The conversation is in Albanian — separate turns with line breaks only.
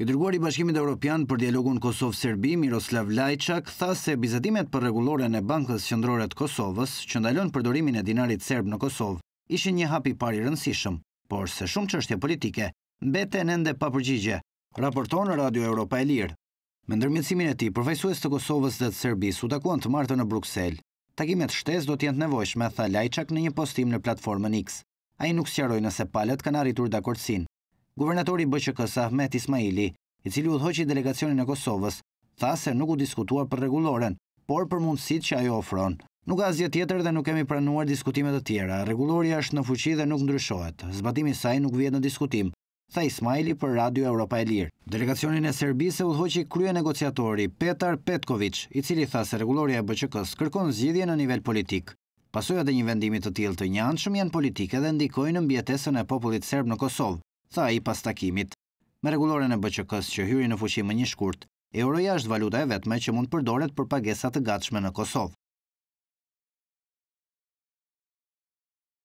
I dërguar i Bashkimit Evropian për dialogun Kosovë-Serbi, Miroslav Lajçak, tha se bizetimet për rregulloren e Bankës Qendrore të Kosovës, që ndalon përdorimin e dinarit serb në Kosovë, ishin një hap i parë i rëndësishëm, por se shumë çështje politike mbeten ende pa përgjigje, raporton Radio Europa e Lirë. Me ndërmjetësimin e tij, përfaqësues të Kosovës dhe të Serbisë u takuan të martën në Bruksel. Takimet shtesë do të jenë të nevojshme, tha Lajçak në një postim në platformën X. Ai nuk sqaroi nëse palët kanë arritur dakordsin, guvernatori BQK-s Ahmet Ismaili, i cili u dhoqi delegacionin e Kosovës, tha se nuk u diskutuar për rregulloren, por për mundësitë që ajo ofron. Nuk ka asgjë tjetër dhe nuk kemi pranuar diskutime të tjera. Rregulloria është në fuqi dhe nuk ndryshohet. Zbatimi i saj nuk vjen në diskutim, tha Ismaili për Radio Europa e Lirë. Delegacionin e Serbisë u dhoqi krye negociatori Petar Petković, i cili tha se rregulloria e BQK-s kërkon zgjidhje në nivel politik. Pasojat e një vendimi të tillë të njëanshëm janë politike dhe ndikojnë në mbijetesën e popullit serb në Kosovë tha i pas takimit. Me regulorën e BQK-s që hyri në fuqimë një shkurt, euroja është valuta e vetme që
mund përdoret për pagesat të gatshme në Kosovë.